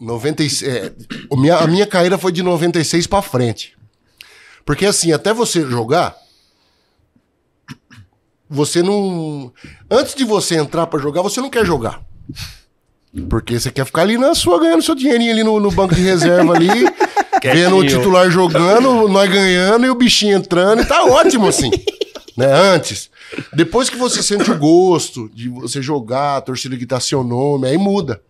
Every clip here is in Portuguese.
90, é, a, minha, a minha carreira foi de 96 para frente. Porque assim, até você jogar, você não. Antes de você entrar para jogar, você não quer jogar. Porque você quer ficar ali na sua, ganhando seu dinheirinho ali no, no banco de reserva ali, vendo o titular jogando, nós ganhando e o bichinho entrando, e tá ótimo assim. né? Antes. Depois que você sente o gosto de você jogar, a torcida que tá seu nome, aí muda.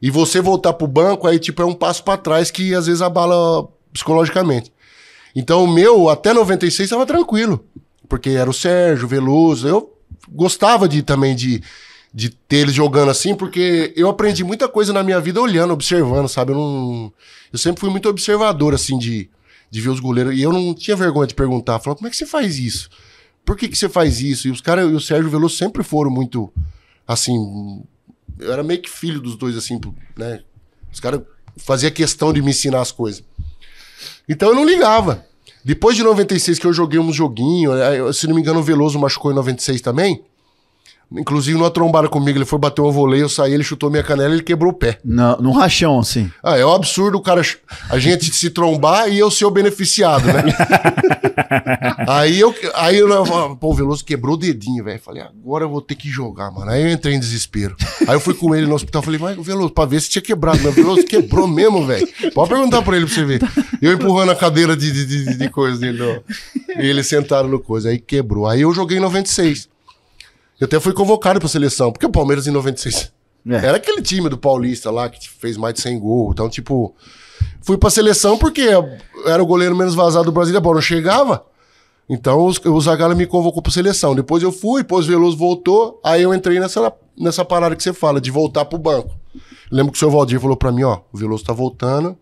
E você voltar pro banco, aí, tipo, é um passo para trás que às vezes abala psicologicamente. Então, o meu, até 96, estava tranquilo. Porque era o Sérgio, Veloso. Eu gostava de também de, de ter eles jogando assim, porque eu aprendi muita coisa na minha vida olhando, observando, sabe? Eu, não, eu sempre fui muito observador, assim, de, de ver os goleiros. E eu não tinha vergonha de perguntar. Falar, como é que você faz isso? Por que, que você faz isso? E os caras, e o Sérgio Veloso sempre foram muito, assim, eu era meio que filho dos dois, assim, né? Os caras faziam questão de me ensinar as coisas. Então eu não ligava. Depois de 96, que eu joguei uns joguinhos, né? se não me engano, o Veloso machucou em 96 também. Inclusive, numa trombada comigo, ele foi bater um voleio, eu saí, ele chutou minha canela e ele quebrou o pé. não num rachão, assim. Ah, é um absurdo o cara. A gente se trombar e eu ser o beneficiado, né? aí eu. Aí eu. Pô, o Veloso quebrou o dedinho, velho. Falei, agora eu vou ter que jogar, mano. Aí eu entrei em desespero. Aí eu fui com ele no hospital, falei, vai Veloso, pra ver se tinha quebrado. Mas Veloso quebrou mesmo, velho. Pode perguntar pra ele pra você ver. Eu empurrando a cadeira de, de, de, de coisa dele, ó. E ele sentado no coisa. Aí quebrou. Aí eu joguei em 96. Eu até fui convocado pra seleção, porque o Palmeiras em 96 é. era aquele time do Paulista lá que fez mais de 100 gols. Então, tipo, fui pra seleção porque era o goleiro menos vazado do Brasil, a bola não chegava. Então o Zagallo me convocou para seleção. Depois eu fui, depois o Veloso voltou, aí eu entrei nessa, nessa parada que você fala, de voltar pro banco. lembro que o seu Valdir falou para mim, ó, o Veloso tá voltando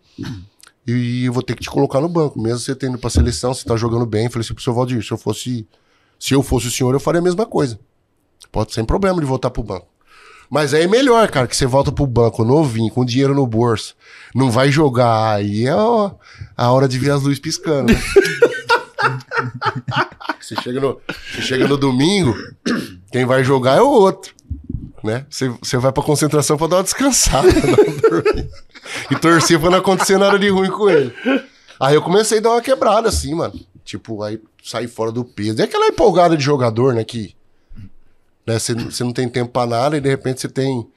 e eu vou ter que te colocar no banco, mesmo você tendo ido pra seleção, você tá jogando bem. falei assim pro seu Valdir, se eu fosse se eu fosse o senhor, eu faria a mesma coisa. Pode sem problema de voltar pro banco. Mas aí é melhor, cara, que você volta pro banco novinho, com dinheiro no bolso. Não vai jogar. Aí é ó, a hora de ver as luzes piscando. Né? você, chega no, você chega no domingo, quem vai jogar é o outro. Né? Você, você vai pra concentração pra dar uma descansada. e torcer pra não acontecer nada de ruim com ele. Aí eu comecei a dar uma quebrada assim, mano. Tipo, aí sair fora do peso. É aquela empolgada de jogador, né? Que né? Você, não tem tempo para nada e de repente você tem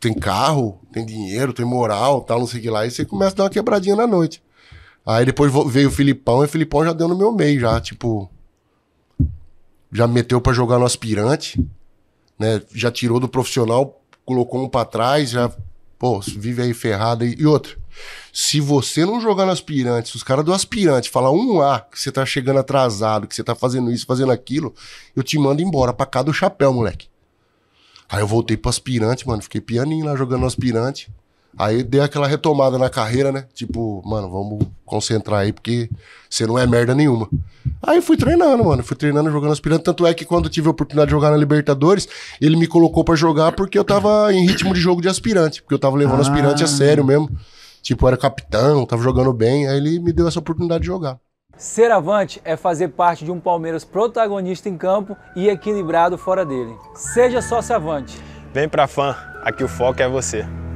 tem carro, tem dinheiro, tem moral, tal, não sei o que lá. E você começa a dar uma quebradinha na noite. Aí depois veio o Filipão e o Filipão já deu no meu meio, já, tipo. Já meteu para jogar no aspirante, né? Já tirou do profissional, colocou um pra trás, já Pô, vive aí ferrado. E, e outra, se você não jogar no aspirante, se os caras do aspirante falar um A, que você tá chegando atrasado, que você tá fazendo isso, fazendo aquilo, eu te mando embora pra cá do chapéu, moleque. Aí eu voltei pro aspirante, mano. Fiquei pianinho lá jogando no aspirante. Aí dei aquela retomada na carreira, né? Tipo, mano, vamos concentrar aí, porque você não é merda nenhuma. Aí fui treinando, mano. Fui treinando, jogando aspirante. Tanto é que quando tive a oportunidade de jogar na Libertadores, ele me colocou para jogar porque eu tava em ritmo de jogo de aspirante. Porque eu tava levando ah. aspirante a sério mesmo. Tipo, era capitão, tava jogando bem. Aí ele me deu essa oportunidade de jogar. Ser avante é fazer parte de um Palmeiras protagonista em campo e equilibrado fora dele. Seja sócio avante. Vem pra fã, aqui o foco é você.